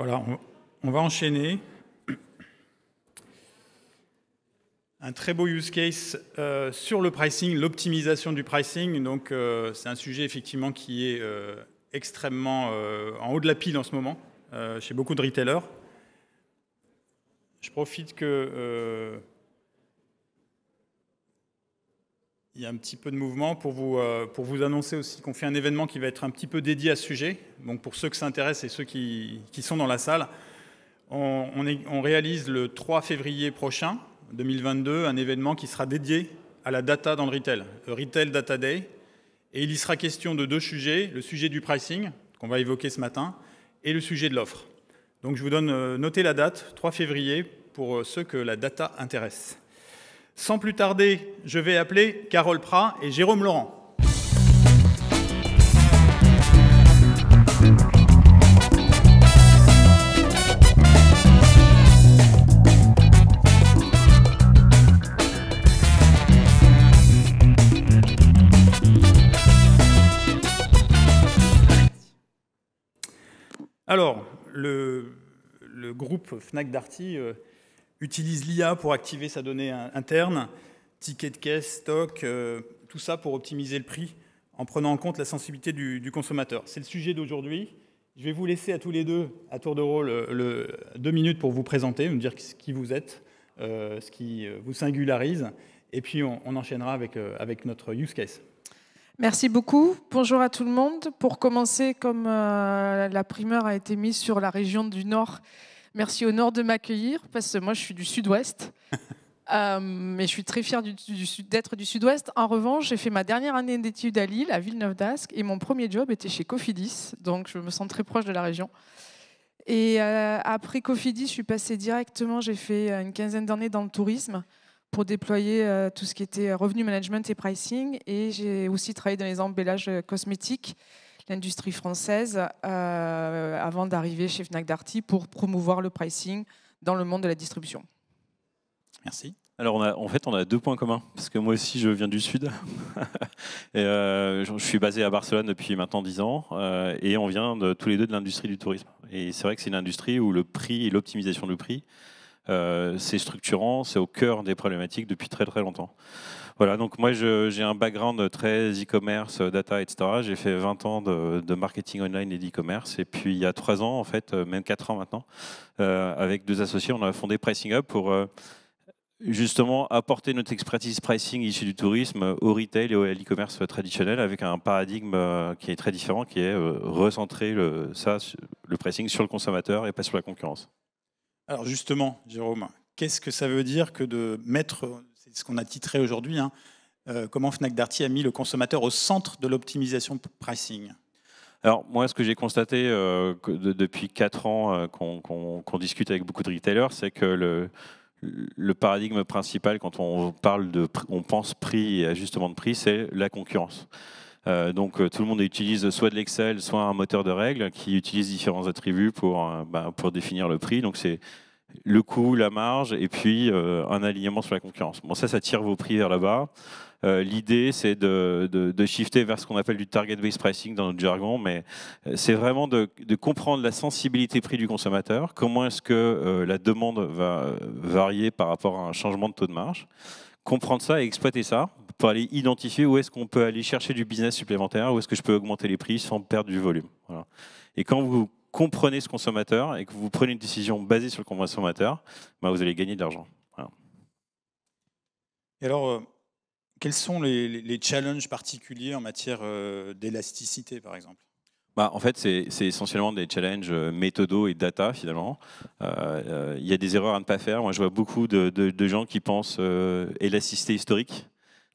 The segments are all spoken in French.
Voilà, on, va enchaîner. Un très beau use case euh, sur le pricing, l'optimisation du pricing. Donc, euh, c'est un sujet effectivement qui est euh, extrêmement en haut de la pile en ce moment chez beaucoup de retailers. Je profite que il y a un petit peu de mouvement euh, pour vous, annoncer aussi qu'on fait un événement qui va être un petit peu dédié à ce sujet. Donc pour ceux que ça intéresse et ceux qui, sont dans la salle, on, réalise le 3 février prochain, 2022, un événement qui sera dédié à la data dans le retail, Retail Data Day. Et il y sera question de deux sujets, le sujet du pricing, qu'on va évoquer ce matin, et le sujet de l'offre. Donc je vous donne, euh, notez la date, 3 février, pour euh, ceux que la data intéresse. Sans plus tarder, je vais appeler Carole Prat et Jérôme Laurent. Alors, le, le groupe Fnac Darty euh, utilise l'IA pour activer sa donnée interne, ticket de caisse, stock, euh, tout ça pour optimiser le prix en prenant en compte la sensibilité du, consommateur. C'est le sujet d'aujourd'hui. Je vais vous laisser à tous les deux, à tour de rôle, euh, le, deux minutes pour vous présenter, vous dire qui vous êtes, euh, ce qui vous singularise, et puis on, enchaînera avec, avec notre use case. Merci beaucoup. Bonjour à tout le monde. Pour commencer, comme la primeur a été mise sur la région du Nord Merci au Nord de m'accueillir, parce que moi, je suis du Sud-Ouest. Euh, mais je suis très fière d'être du Sud-Ouest. En revanche, j'ai fait ma dernière année d'études à Lille, à Villeneuve d'Ascq, et mon premier job était chez Cofidis, donc je me sens très proche de la région. Et euh, après Cofidis, je suis passée directement, j'ai fait euh, une quinzaine d'années dans le tourisme pour déployer tout ce qui était revenu management et pricing, et j'ai aussi travaillé dans les embellages cosmétiques l'industrie française euh, avant d'arriver chez Fnac Darty pour promouvoir le pricing dans le monde de la distribution. Merci. Alors, on en fait, on a deux points communs, parce que moi aussi, je viens du Sud. et, euh, je suis basé à Barcelone depuis maintenant 10 ans, euh, et on vient tous les deux de l'industrie du tourisme. Et c'est vrai que c'est une industrie où le prix et l'optimisation du prix euh, c'est structurant, c'est au cœur des problématiques depuis très très longtemps. Voilà, donc moi j'ai un background très e-commerce, data, etc. J'ai fait 20 ans de, marketing online et d'e-commerce. Et puis il y a 3 ans, en fait, euh, même 4 ans maintenant, euh, avec deux associés, on a fondé Pricing Up pour justement apporter notre expertise pricing issue du tourisme au retail et au e-commerce traditionnel avec un paradigme qui est très différent, qui est recentrer le pricing sur le consommateur et pas sur la concurrence. Alors justement, Jérôme, qu'est-ce que ça veut dire que de mettre, c'est ce qu'on a titré aujourd'hui, hein, euh, comment Fnac Darty a mis le consommateur au centre de l'optimisation pricing alors moi, ce que j'ai constaté euh, depuis 4 ans euh, qu'on discute avec beaucoup de retailers, c'est que le, paradigme principal quand on parle de, on pense prix et ajustement de prix, c'est la concurrence. Euh, donc euh, tout le monde utilise soit de l'Excel, soit un moteur de règles qui utilise différents attributs pour, euh, bah, pour définir le prix. Donc c'est le coût, la marge et puis un alignement sur la concurrence. Bon, ça, ça tire vos prix vers là-bas. L'idée, c'est de, shifter vers ce qu'on appelle du target-based pricing dans notre jargon, mais c'est vraiment de, comprendre la sensibilité prix du consommateur, comment est-ce que la demande va varier par rapport à un changement de taux de marge, comprendre ça et exploiter ça pour aller identifier où est-ce qu'on peut aller chercher du business supplémentaire, où est-ce que je peux augmenter les prix sans perdre du volume. Et quand vous comprenez ce consommateur et que vous prenez une décision basée sur le consommateur, bah vous allez gagner de l'argent. Et alors, euh, quels sont les, challenges particuliers en matière euh, d'élasticité, par exemple bah, en fait, c'est essentiellement des challenges euh, méthodaux et data finalement. Il y a des erreurs à ne pas faire. Moi, je vois beaucoup de, de gens qui pensent élasticité historique.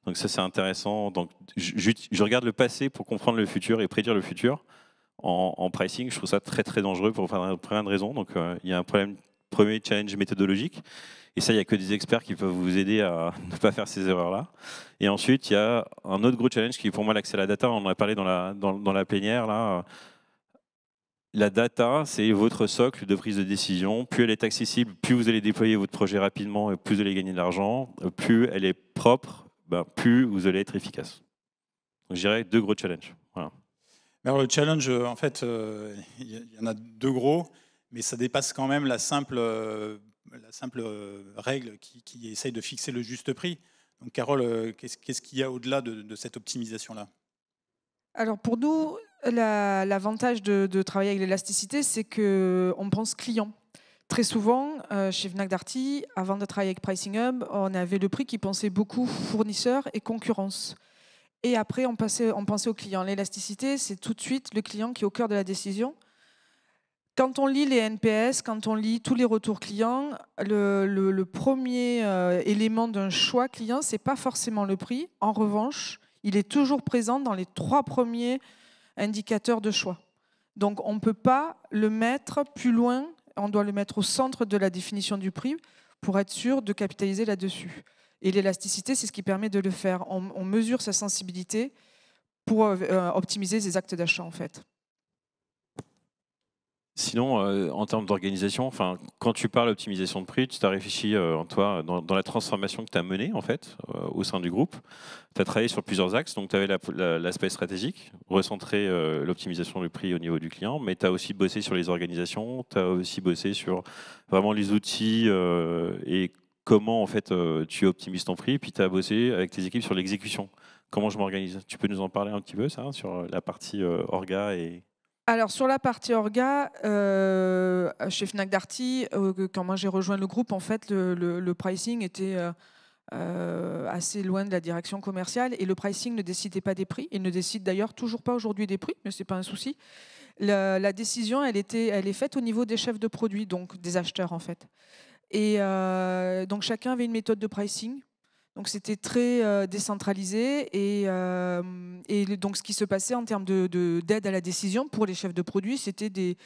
Donc ça, c'est intéressant. Donc, je, regarde le passé pour comprendre le futur et prédire le futur. En, pricing, je trouve ça très très dangereux pour plein de raisons. Donc, euh, il y a un problème, premier challenge méthodologique. Et ça, il n'y a que des experts qui peuvent vous aider à ne pas faire ces erreurs-là. Et ensuite, il y a un autre gros challenge qui est pour moi l'accès à la data. On en a parlé dans la, dans, dans la plénière. Là. La data, c'est votre socle de prise de décision. Plus elle est accessible, plus vous allez déployer votre projet rapidement et plus vous allez gagner de l'argent. Plus elle est propre, ben, plus vous allez être efficace. Donc, je dirais deux gros challenges. Alors, le challenge, euh, en fait, il euh, y, en a deux gros, mais ça dépasse quand même la simple, euh, la simple règle qui, essaye de fixer le juste prix. Donc, Carole, qu'est-ce qu'il y a au-delà de, cette optimisation-là alors pour nous, l'avantage de, de, travailler avec l'élasticité, c'est qu'on pense client. Très souvent, euh, chez Fnac avant de travailler avec Pricing Hub, on avait le prix qui pensait beaucoup fournisseur et concurrence. Et après, on, pensait au client. L'élasticité, c'est tout de suite le client qui est au cœur de la décision. Quand on lit les NPS, quand on lit tous les retours clients, le, premier euh, élément d'un choix client, c'est pas forcément le prix. En revanche, il est toujours présent dans les trois premiers indicateurs de choix. Donc on ne peut pas le mettre plus loin on doit le mettre au centre de la définition du prix pour être sûr de capitaliser là-dessus. Et l'élasticité, c'est ce qui permet de le faire. On, mesure sa sensibilité pour euh, optimiser ses actes d'achat, en fait. Sinon, euh, en termes d'organisation, enfin, quand tu parles optimisation de prix, tu t'as réfléchi, euh, toi, dans, la transformation que tu as menée, en fait, euh, au sein du groupe. Tu as travaillé sur plusieurs axes. Donc, tu avais l'aspect stratégique, recentrer l'optimisation du prix au niveau du client, mais tu as aussi bossé sur les organisations, tu as aussi bossé sur vraiment les outils et comment, en fait, tu optimises ton prix. Puis, tu as bossé avec tes équipes sur l'exécution. Comment je m'organise Tu peux nous en parler un petit peu, ça, sur la partie orga et alors sur la partie orga, euh, chez Fnac Darty, euh, quand moi j'ai rejoint le groupe, en fait, le, pricing était euh, assez loin de la direction commerciale et le pricing ne décidait pas des prix. Il ne décide d'ailleurs toujours pas aujourd'hui des prix, mais ce n'est pas un souci. La, décision, elle était, elle est faite au niveau des chefs de produits, donc des acheteurs en fait. Et donc chacun avait une méthode de pricing donc c'était très euh, décentralisé et, euh, donc ce qui se passait en termes d'aide à la décision pour les chefs de produits, c'était des,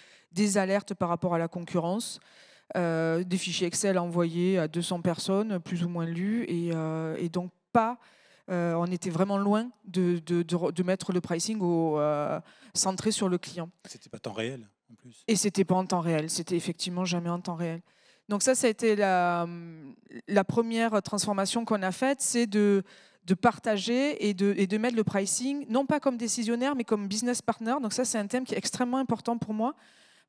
alertes par rapport à la concurrence, euh, des fichiers Excel envoyés à 200 personnes, plus ou moins lus, et, donc pas... on était vraiment loin de, mettre le pricing centré sur le client. C'était pas en temps réel en plus. Et c'était pas en temps réel, c'était effectivement jamais en temps réel. Donc ça, ça a été euh, la, première transformation qu'on a faite, c'est de, de partager et de, et de, mettre le pricing, non pas comme décisionnaire, mais comme business partner. Donc ça, c'est un thème qui est extrêmement important pour moi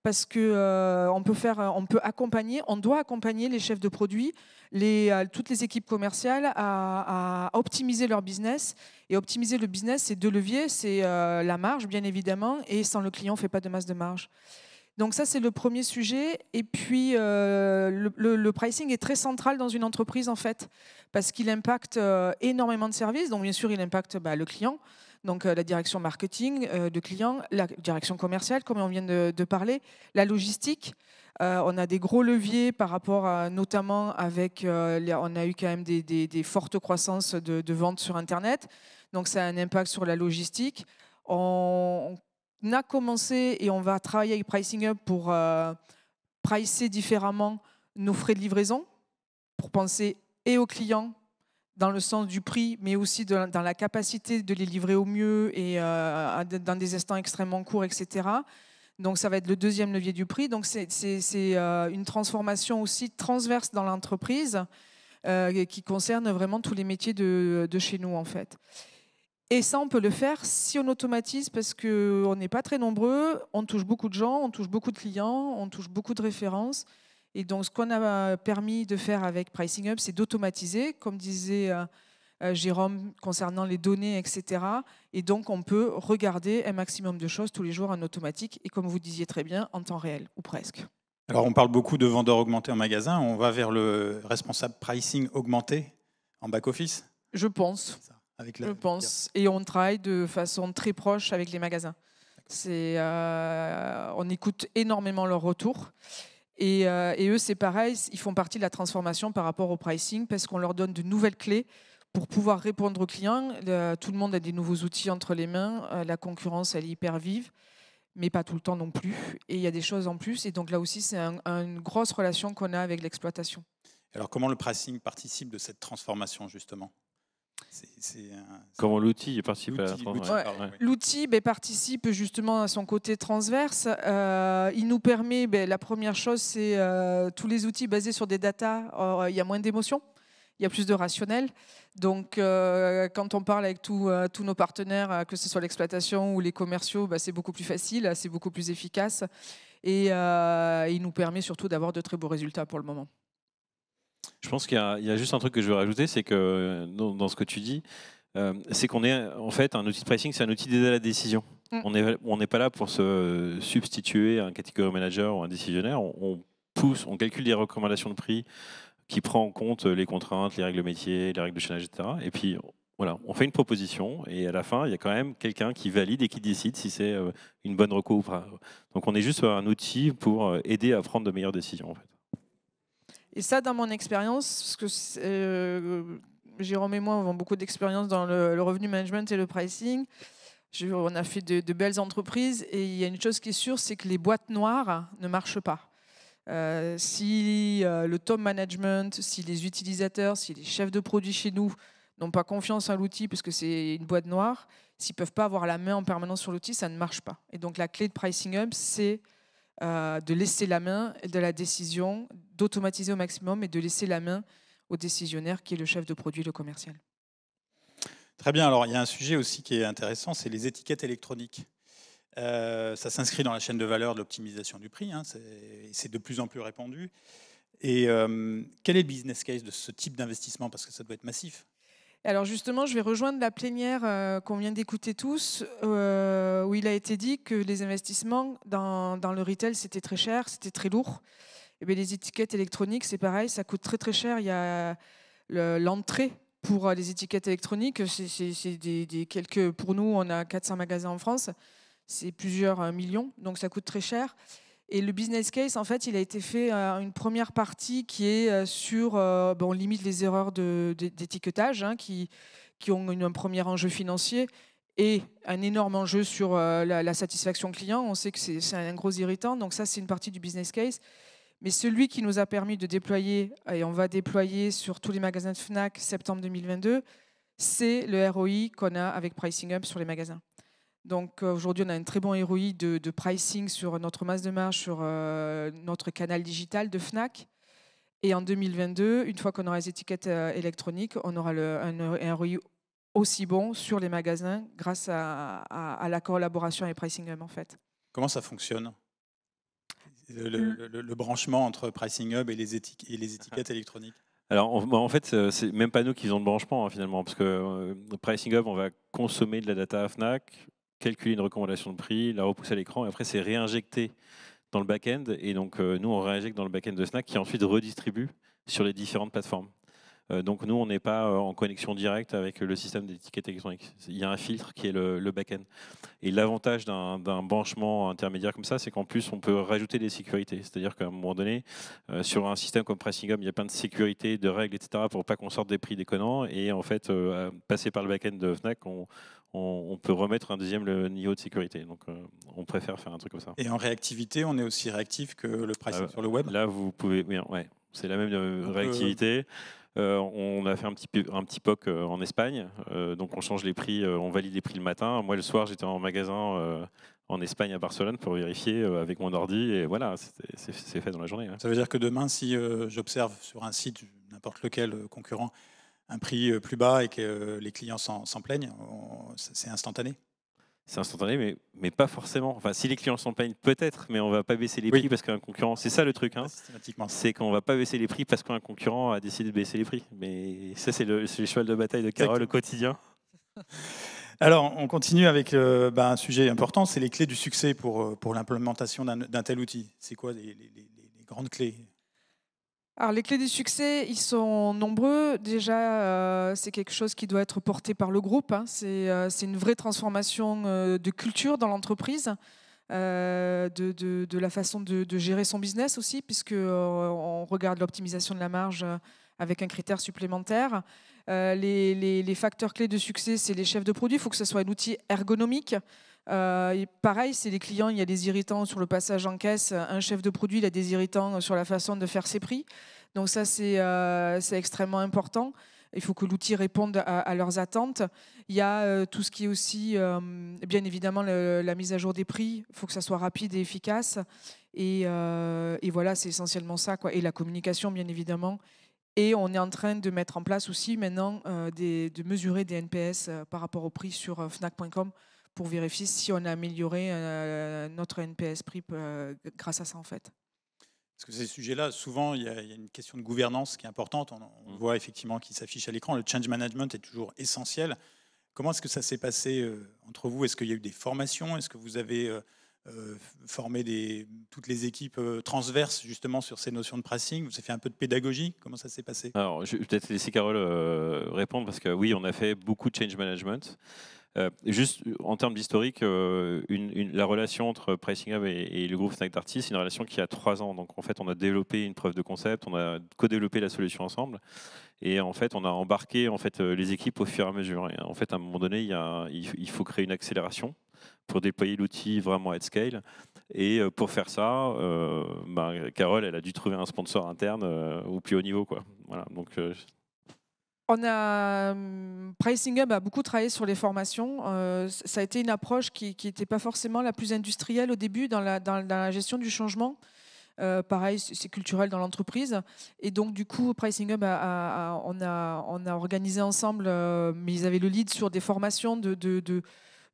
parce que euh, on peut faire, on peut accompagner, on doit accompagner les chefs de produits, les, euh, toutes les équipes commerciales à, optimiser leur business. Et optimiser le business, c'est deux leviers, c'est la marge bien évidemment, et sans le client, on ne fait pas de masse de marge. Donc ça, c'est le premier sujet. Et puis, euh, le, pricing est très central dans une entreprise, en fait, parce qu'il impacte euh, énormément de services. Donc, bien sûr, il impacte bah, le client, donc euh, la direction marketing de client, la direction commerciale, comme on vient de, parler, la logistique. on a des gros leviers par rapport à, notamment avec, on a eu quand même des, fortes croissances de, de ventes sur Internet. Donc, ça a un impact sur la logistique. On, on a commencé et on va travailler avec Pricing Up pour euh, pricer différemment nos frais de livraison, pour penser et aux clients dans le sens du prix, mais aussi dans la capacité de les livrer au mieux et euh, dans des instants extrêmement courts, etc. Donc ça va être le deuxième levier du prix. Donc c'est euh, une transformation aussi transverse dans l'entreprise qui concerne vraiment tous les métiers de, de, chez nous en fait. Et ça, on peut le faire si on automatise parce qu'on n'est pas très nombreux, on touche beaucoup de gens, on touche beaucoup de clients, on touche beaucoup de références. Et donc, ce qu'on a permis de faire avec Pricing Up, c'est d'automatiser, comme disait euh, euh, Jérôme, concernant les données, etc. Et donc, on peut regarder un maximum de choses tous les jours en automatique et, comme vous disiez très bien, en temps réel, ou presque. Alors, on parle beaucoup de vendeurs augmentés en magasin. On va vers le responsable pricing augmenté en back-office Je pense. Je pense. Et on travaille de façon très proche avec les magasins. C'est, euh, on écoute énormément leurs retours. Et, euh, eux, c'est pareil, ils font partie de la transformation par rapport au pricing parce qu'on leur donne de nouvelles clés pour pouvoir répondre aux clients. tout le monde a des nouveaux outils entre les mains. Euh, la concurrence, elle est hyper vive, mais pas tout le temps non plus. Et il y a des choses en plus. Et donc là aussi, c'est une grosse relation qu'on a avec l'exploitation. Alors comment le pricing participe de cette transformation, justement Comment l'outil participe L'outil ah ben, participe justement à son côté transverse. Euh, il nous permet, ben, la première chose, c'est euh, tous les outils basés sur des datas, il y a moins d'émotions, il y a plus de rationnel. Donc euh, quand on parle avec tous nos partenaires, que ce soit l'exploitation ou les commerciaux, ben, c'est beaucoup plus facile, c'est beaucoup plus efficace. Et il nous permet surtout d'avoir de très beaux résultats pour le moment. Je pense qu'il y, a juste un truc que je veux rajouter, c'est que dans, ce que tu dis, euh, c'est qu'on est en fait un outil de pricing, c'est un outil d'aide à la décision. Mm. On n'est on pas là pour se substituer à un catégorie manager ou un décisionnaire. On, pousse, on calcule des recommandations de prix qui prend en compte les contraintes, les règles métiers, les règles de chaînage, etc. Et puis voilà, on fait une proposition et à la fin, il y a quand même quelqu'un qui valide et qui décide si c'est euh, une bonne recours ou pas. Donc on est juste un outil pour euh, aider à prendre de meilleures décisions. En fait. Et ça, dans mon expérience, parce que euh, Jérôme et moi avons beaucoup d'expérience dans le, revenu management et le pricing, on a fait de, belles entreprises et il y a une chose qui est sûre, c'est que les boîtes noires ne marchent pas. Euh, si euh, le top management, si les utilisateurs, si les chefs de produits chez nous n'ont pas confiance en l'outil parce que c'est une boîte noire, s'ils ne peuvent pas avoir la main en permanence sur l'outil, ça ne marche pas. Et donc la clé de Pricing up, c'est euh, de laisser la main de la décision, d'automatiser au maximum et de laisser la main au décisionnaire qui est le chef de produit, le commercial. Très bien, alors il y a un sujet aussi qui est intéressant, c'est les étiquettes électroniques. Euh, ça s'inscrit dans la chaîne de valeur de l'optimisation du prix, hein, c'est de plus en plus répandu. Et euh, quel est le business case de ce type d'investissement Parce que ça doit être massif. Alors justement, je vais rejoindre la plénière euh, qu'on vient d'écouter tous, euh, où il a été dit que les investissements dans, le retail, c'était très cher, c'était très lourd. Et eh bien, les étiquettes électroniques, c'est pareil, ça coûte très très cher. Il y a l'entrée pour euh, les étiquettes électroniques, c'est des, quelques. Pour nous, on a 400 magasins en France, c'est plusieurs millions, donc ça coûte très cher. Et le business case, en fait, il a été fait à euh, une première partie qui est euh, sur, euh, bon, on limite les erreurs d'étiquetage de, hein, qui, qui ont une, un premier enjeu financier et un énorme enjeu sur la, la, satisfaction client. On sait que c'est un gros irritant, donc ça, c'est une partie du business case. Mais celui qui nous a permis de déployer, et on va déployer sur tous les magasins de FNAC septembre 2022, c'est le ROI qu'on a avec Pricing Up sur les magasins. Donc euh, aujourd'hui, on a un très bon ROI de, pricing sur notre masse de marge, sur euh, notre canal digital de FNAC. Et en 2022, une fois qu'on aura les étiquettes euh, électroniques, on aura le, un, un, ROI aussi bon sur les magasins grâce à, la collaboration et pricing hub en fait. Comment ça fonctionne hmm. le, branchement entre Pricing Hub et les, étiquettes électroniques alors, en fait, c'est même pas nous qui faisons le branchement hein, finalement, parce que Pricing Hub, on va consommer de la data à Fnac, calculer une recommandation de prix, la repousser à l'écran, et après c'est réinjecté dans le back-end. Et donc euh, nous, on réinjecte dans le back-end de Snack qui ensuite redistribue sur les différentes plateformes. Euh, donc nous, on n'est pas euh, en connexion directe avec le système d'étiquette électronique. Il y a un filtre qui est le, back-end. Et l'avantage d'un branchement intermédiaire comme ça, c'est qu'en plus, on peut rajouter des sécurités. C'est-à-dire qu'à un moment donné, euh, sur un système comme Pricingom, il y a plein de sécurités, de règles, etc. pour pas qu'on sorte des prix déconnants. Et en fait, passer par le back-end de Fnac, on, peut remettre un deuxième niveau de sécurité. Donc, on préfère faire un truc comme ça. Et en réactivité, on est aussi réactif que le pricing ah bah, sur le web Là, vous pouvez... Oui, ouais. C'est la même réactivité. Euh, on a fait un petit, un petit POC euh, en Espagne, euh, donc on change les prix, on valide les prix le matin. Moi, le soir, j'étais en magasin en Espagne, à Barcelone, pour vérifier avec mon ordi. Et voilà, c'est fait dans la journée. Hein. Ça veut dire que demain, si j'observe sur un site, n'importe lequel concurrent, un prix plus bas et que les clients s'en plaignent, c'est instantané c'est instantané, mais, pas forcément. Enfin, si les clients s'en plaignent, peut-être, mais on va pas baisser les prix parce qu'un concurrent. C'est ça le truc, hein. C'est qu'on va pas baisser les prix parce qu'un concurrent a décidé de baisser les prix. Mais ça, c'est le, cheval de bataille de Carole au quotidien. Alors, on continue avec euh, bah, un sujet important, c'est les clés du succès pour, euh, pour l'implémentation d'un tel outil. C'est quoi les grandes clés les clés du succès, ils sont nombreux. Déjà, euh, c'est quelque chose qui doit être porté par le groupe. Hein. Euh, c'est une vraie transformation euh, de culture dans l'entreprise, de, la façon de, gérer son business aussi, puisque on regarde l'optimisation de la marge avec un critère supplémentaire. Les, les, facteurs clés de succès, c'est les chefs de produit. Il faut que ce soit un outil ergonomique. Euh, pareil, c'est les clients, il y a des irritants sur le passage en caisse. Un chef de produit, il a des irritants sur la façon de faire ses prix. Donc ça, c'est euh, extrêmement important. Il faut que l'outil réponde à, leurs attentes. Il y a euh, tout ce qui est aussi, bien évidemment, la mise à jour des prix. Il faut que ça soit rapide et efficace. Et, voilà, c'est essentiellement ça. Quoi. Et la communication, bien évidemment. Et on est en train de mettre en place aussi maintenant de mesurer des NPS par rapport aux prix sur fnac.com pour vérifier si on a amélioré euh, notre NPS PRIP euh, grâce à ça en fait. Parce que ces sujets-là, souvent, il y, a, une question de gouvernance qui est importante. On, mm. voit effectivement qui s'affiche à l'écran. Le change management est toujours essentiel. Comment est-ce que ça s'est passé euh, entre vous Est-ce qu'il y a eu des formations Est-ce que vous avez formé des, toutes les équipes transverses justement sur ces notions de pricing Vous avez fait un peu de pédagogie Comment ça s'est passé Alors, je vais peut-être laisser Carole répondre parce que oui, on a fait beaucoup de change management. Euh, juste en termes d'historique, euh, la relation entre Pricing et, le groupe Snack artist c'est une relation qui a trois ans. Donc en fait, on a développé une preuve de concept, on a co-développé la solution ensemble. Et en fait, on a embarqué en fait, euh, les équipes au fur et à mesure. en fait, à un moment donné, il, il, faut créer une accélération pour déployer l'outil vraiment à scale. Et pour faire ça, ben, Carole, elle a dû trouver un sponsor interne au plus haut niveau. Quoi. Voilà, donc, on a, hum, Pricing Hub a beaucoup travaillé sur les formations. Euh, ça a été une approche qui n'était pas forcément la plus industrielle au début dans la, gestion du changement. Euh, pareil, c'est culturel dans l'entreprise. Et donc, du coup, Pricing Hub, on, a, organisé ensemble, euh, mais ils avaient le lead sur des formations de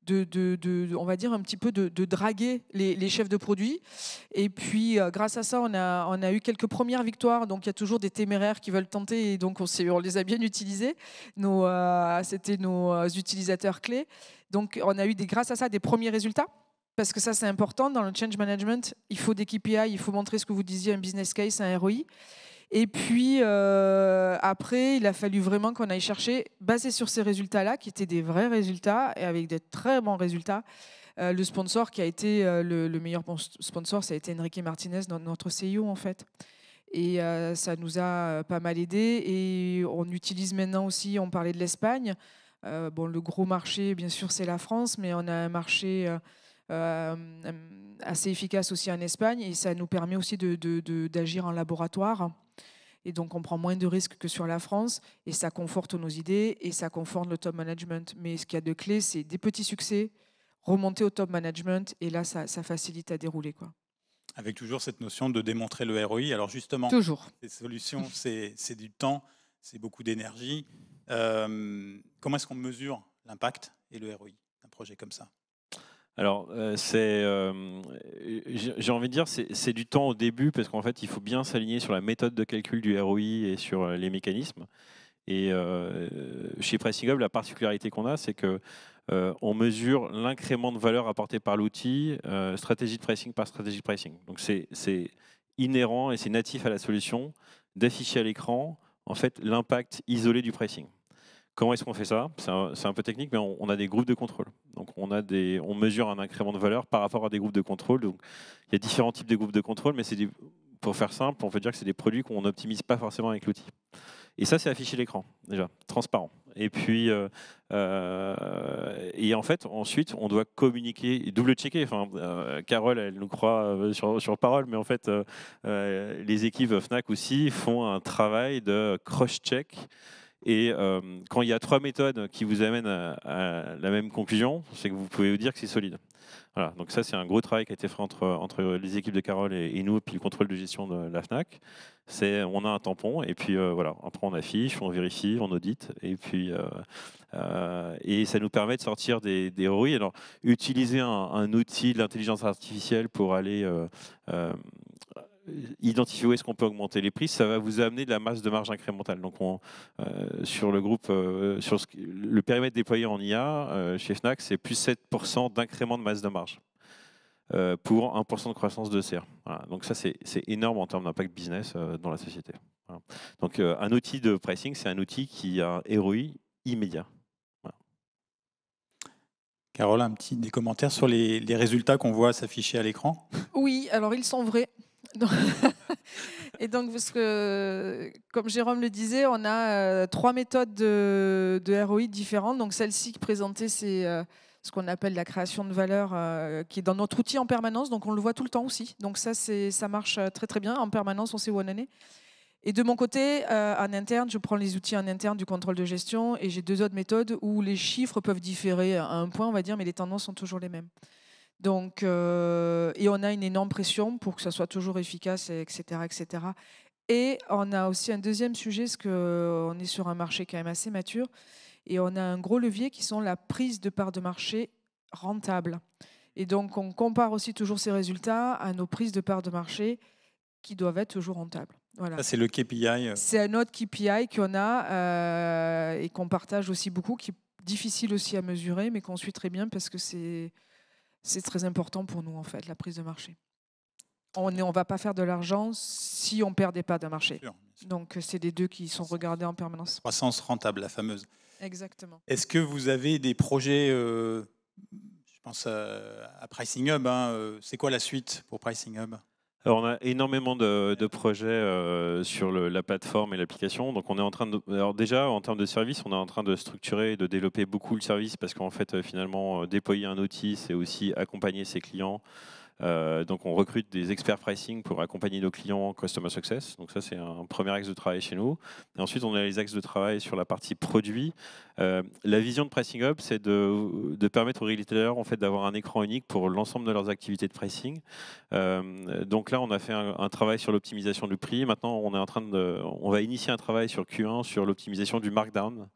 de, on va dire un petit peu de, draguer les, chefs de produits. Et puis, euh, grâce à ça, on a, on a eu quelques premières victoires. Donc, il y a toujours des téméraires qui veulent tenter, et donc on, les a bien utilisés. Nos, euh, c'était nos euh, utilisateurs clés. Donc, on a eu des, grâce à ça des premiers résultats. Parce que ça, c'est important. Dans le change management, il faut des KPI, il faut montrer ce que vous disiez, un business case, un ROI. Et puis euh, après, il a fallu vraiment qu'on aille chercher, basé sur ces résultats-là, qui étaient des vrais résultats et avec des très bons résultats. Euh, le sponsor qui a été euh, le, meilleur sponsor, ça a été Enrique Martinez, notre CEO en fait. Et ça nous a pas mal aidé. Et on utilise maintenant aussi, on parlait de l'Espagne. bon, le gros marché, bien sûr, c'est la France, mais on a un marché assez efficace aussi en Espagne. Et ça nous permet aussi d'agir en laboratoire et donc, on prend moins de risques que sur la France. Et ça conforte nos idées et ça conforte le top management. Mais ce qu'il y a de clé, c'est des petits succès, remonter au top management. Et là, ça, facilite à dérouler. Quoi. Avec toujours cette notion de démontrer le ROI. Alors, justement, toujours. Les solutions, c'est du temps, c'est beaucoup d'énergie. Euh, comment est-ce qu'on mesure l'impact et le ROI d'un projet comme ça alors, euh, euh, j'ai envie de dire, c'est du temps au début parce qu'en fait, il faut bien s'aligner sur la méthode de calcul du ROI et sur euh, les mécanismes. Et chez Pricing la particularité qu'on a, c'est que on mesure l'incrément de valeur apporté par l'outil, stratégie de pricing par stratégie de pricing. Donc, c'est inhérent et c'est natif à la solution d'afficher à l'écran en fait l'impact isolé du pricing. Comment est-ce qu'on fait ça C'est un, peu technique, mais on, a des groupes de contrôle. Donc on, a des, on mesure un incrément de valeur par rapport à des groupes de contrôle. Donc, il y a différents types de groupes de contrôle, mais c'est pour faire simple, on peut dire que c'est des produits qu'on n'optimise pas forcément avec l'outil. Et ça, c'est affiché l'écran, déjà, transparent. Et puis, euh, euh, et en fait, ensuite, on doit communiquer, double-checker. Enfin, euh, Carole, elle nous croit sur, sur parole, mais en fait, les équipes FNAC aussi font un travail de cross-check et euh, quand il y a trois méthodes qui vous amènent à, la même conclusion, c'est que vous pouvez vous dire que c'est solide. Voilà, donc ça c'est un gros travail qui a été fait entre, entre les équipes de Carole et, nous, puis le contrôle de gestion de la FNAC. C'est on a un tampon et puis euh, voilà, après on affiche, on vérifie, on audite et puis euh, et ça nous permet de sortir des, des Alors utiliser un, un outil de l'intelligence artificielle pour aller identifier où est-ce qu'on peut augmenter les prix, ça va vous amener de la masse de marge incrémentale. Donc on, euh, sur le groupe, euh, sur ce, le périmètre déployé en IA euh, chez Fnac, c'est plus 7% d'incrément de masse de marge pour 1% de croissance de CR. Donc ça c'est énorme en termes d'impact business dans la société. Donc un outil de pricing, c'est un outil qui a un immédiat. Carole, un petit, des commentaires sur les résultats qu'on voit s'afficher à l'écran Oui, alors ils sont vrais. et donc, parce que, comme Jérôme le disait, on a euh, trois méthodes de, ROI différentes. Donc, celle-ci qui présentait, c'est euh, ce qu'on appelle la création de valeur, euh, qui est dans notre outil en permanence. Donc, on le voit tout le temps aussi. Donc, ça, ça marche très, très bien. En permanence, on sait où on en est. Et de mon côté, en interne, je prends les outils en interne du contrôle de gestion et j'ai deux autres méthodes où les chiffres peuvent différer à un point, on va dire, mais les tendances sont toujours les mêmes. Donc, euh, et on a une énorme pression pour que ça soit toujours efficace, etc., etc. Et on a aussi un deuxième sujet, parce qu'on est sur un marché quand même assez mature, et on a un gros levier qui sont la prise de part de marché rentable. Et donc, on compare aussi toujours ces résultats à nos prises de part de marché qui doivent être toujours rentables. Voilà. c'est le KPI. Euh. C'est un autre KPI qu'on a euh, et qu'on partage aussi beaucoup, qui est difficile aussi à mesurer, mais qu'on suit très bien parce que c'est c'est très important pour nous, en fait, la prise de marché. On ne va pas faire de l'argent si on perd perdait pas de marché. Donc, c'est des deux qui sont regardés en permanence. Croissance rentable, la fameuse. Exactement. Est-ce que vous avez des projets, euh, je pense à, Pricing Hub, hein, euh, c'est quoi la suite pour Pricing Hub on a énormément de, de projets euh, sur le, la plateforme et l'application. Donc, on est en train de. Alors, déjà, en termes de service, on est en train de structurer et de développer beaucoup le service parce qu'en fait, euh, finalement, euh, déployer un outil, c'est aussi accompagner ses clients euh, donc on recrute des experts pricing pour accompagner nos clients en customer success. Donc ça c'est un premier axe de travail chez nous. Et ensuite on a les axes de travail sur la partie produit. Euh, la vision de Pricing up, c'est de, permettre aux retailers en fait d'avoir un écran unique pour l'ensemble de leurs activités de pricing. Euh, donc là on a fait un, un travail sur l'optimisation du prix. Maintenant on est en train de, on va initier un travail sur Q1 sur l'optimisation du markdown.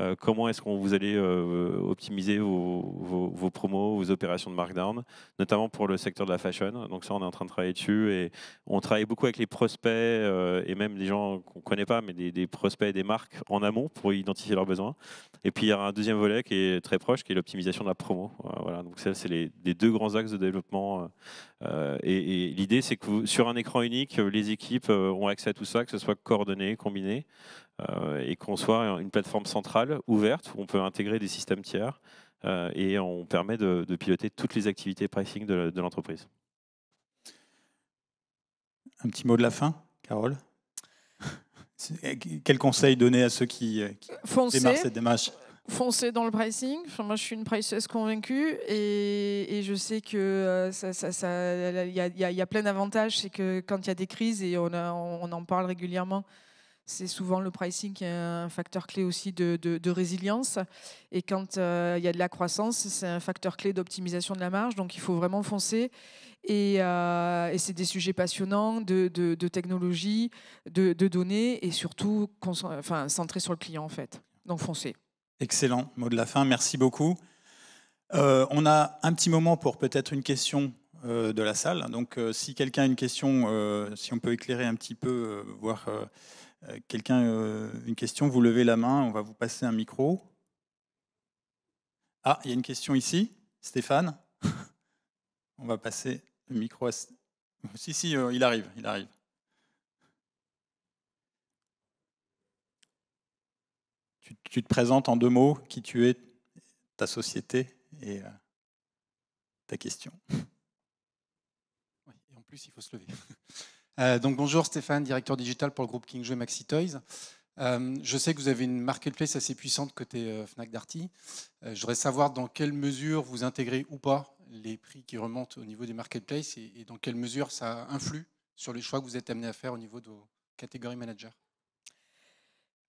Euh, comment est-ce qu'on vous allez euh, optimiser vos, vos, promos, vos opérations de markdown, notamment pour le secteur de la fashion. Donc ça, on est en train de travailler dessus et on travaille beaucoup avec les prospects euh, et même des gens qu'on ne connaît pas, mais des, prospects et des marques en amont pour identifier leurs besoins. Et puis il y a un deuxième volet qui est très proche, qui est l'optimisation de la promo. Voilà, donc ça, c'est les, les, deux grands axes de développement euh, et, l'idée, c'est que sur un écran unique, euh, les équipes euh, ont accès à tout ça, que ce soit coordonné, combiné, et qu'on soit une plateforme centrale ouverte où on peut intégrer des systèmes tiers et on permet de, piloter toutes les activités pricing de, l'entreprise. Un petit mot de la fin, Carole eh, quel conseil donner à ceux qui, qui démarrent cette démarche Foncer dans le pricing. moi, je suis une priceuse convaincue et, je sais que y, a, plein d'avantages. C'est que quand il y a des crises et on, on, en parle régulièrement, c'est souvent le pricing qui est un facteur clé aussi de, résilience. Et quand euh, il y a de la croissance, c'est un facteur clé d'optimisation de la marge. Donc il faut vraiment foncer. Et, euh, c'est des sujets passionnants de, technologie, de, données et surtout enfin, centré sur le client en fait. Donc foncer. Excellent, mot de la fin, merci beaucoup. Euh, on a un petit moment pour peut-être une question euh, de la salle. Donc euh, si quelqu'un a une question, si on peut éclairer un petit peu, voir quelqu'un une question, vous levez la main, on va vous passer un micro. Ah, il y a une question ici, Stéphane. on va passer le micro à... Si, si, il arrive, il arrive. tu, te présentes en deux mots qui tu es, ta société et euh, ta question. en plus, il faut se lever. Euh, donc bonjour Stéphane, directeur digital pour le groupe King Maxi Toys. Euh, je sais que vous avez une marketplace assez puissante côté Fnac Darty. je voudrais savoir dans quelle mesure vous intégrez ou pas les prix qui remontent au niveau des marketplaces et, et dans quelle mesure ça influe sur les choix que vous êtes amené à faire au niveau de vos catégories managers.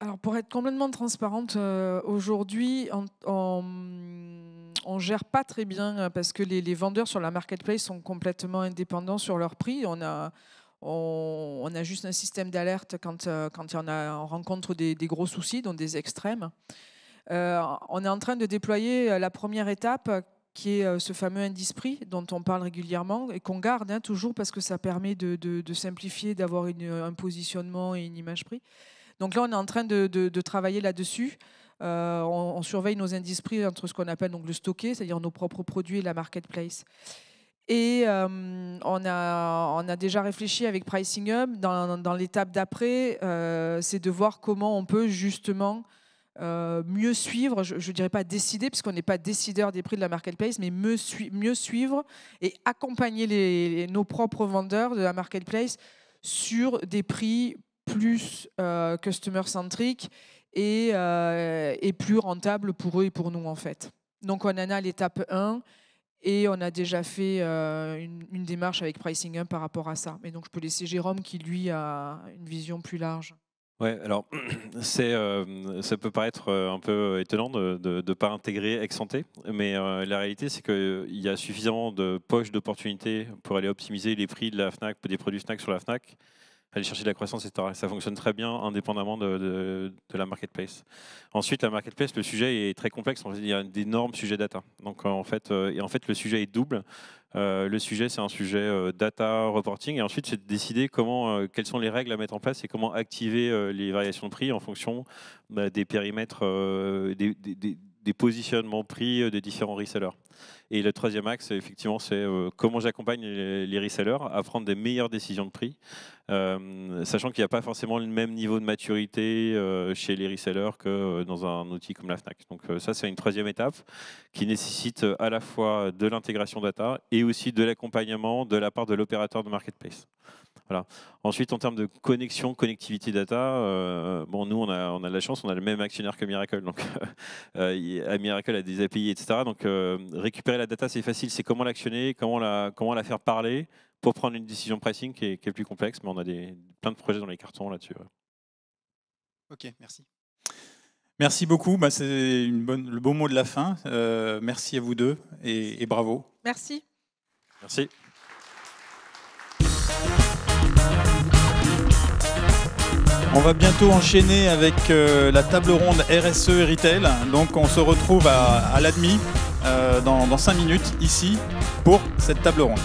Alors pour être complètement transparente, euh, aujourd'hui, on, ne gère pas très bien euh, parce que les, vendeurs sur la marketplace sont complètement indépendants sur leur prix. On a, juste un système d'alerte quand, on, euh, a, on rencontre des, gros soucis, donc des extrêmes. on est en train de déployer la première étape qui est ce fameux indice prix dont on parle régulièrement et qu'on garde hein, toujours parce que ça permet de simplifier, d'avoir un positionnement et une image prix. Donc là, on est en train de, travailler là-dessus. Euh, on, surveille nos indices prix entre ce qu'on appelle donc le stocké, c'est-à-dire nos propres produits et la marketplace. Et euh, on, a, déjà réfléchi avec Pricing Hub. Dans, l'étape d'après, euh, c'est de voir comment on peut justement mieux suivre, je ne dirais pas décider, puisqu'on n'est pas décideur des prix de la marketplace, mais mieux, suivre et accompagner nos propres vendeurs de la marketplace sur des prix plus euh, customer-centrique euh, et, plus rentable pour eux et pour nous, en fait. Donc, on en a l'étape 1 et on a déjà fait euh, une, démarche avec Pricing 1 par rapport à ça. Mais donc, je peux laisser Jérôme qui, lui, a une vision plus large. Ouais, alors c'est, ça peut paraître un peu étonnant de ne pas intégrer santé mais la réalité c'est qu'il y a suffisamment de poches d'opportunités pour aller optimiser les prix de la Fnac, des produits Fnac sur la Fnac, aller chercher de la croissance, etc. Ça fonctionne très bien indépendamment de, la marketplace. Ensuite, la marketplace, le sujet est très complexe. il y a d'énormes sujets data. Donc, euh, en fait, euh, et en fait, le sujet est double. Euh, le sujet, c'est un sujet data reporting. Et ensuite, c'est de décider comment, quelles sont les règles à mettre en place et comment activer les variations de prix en fonction bah, des périmètres, des positionnements prix euh, des différents resellers. Et le troisième axe, effectivement, c'est euh, comment j'accompagne les, resellers à prendre des meilleures décisions de prix, euh, sachant qu'il n'y a pas forcément le même niveau de maturité chez les resellers que dans un outil comme la FNAC. Donc ça, c'est une troisième étape qui nécessite à la fois de l'intégration data et aussi de l'accompagnement de la part de l'opérateur de marketplace. Ensuite, en termes de connexion, connectivité data, euh, bon, nous, on a, on a de la chance, on a le même actionnaire que Miracle. Donc, euh, euh, Miracle a des API, etc. Donc, euh, récupérer la data, c'est facile. C'est comment l'actionner, comment la, comment la faire parler pour prendre une décision pricing qui est, plus complexe. Mais on a des, plein de projets dans les cartons là-dessus. OK, merci. Merci beaucoup. Bah, c'est le beau mot de la fin. merci à vous deux et, et bravo. Merci. Merci. On va bientôt enchaîner avec euh, la table ronde RSE Retail. Donc on se retrouve à, l'ADMI euh, dans, dans 5 minutes ici pour cette table ronde.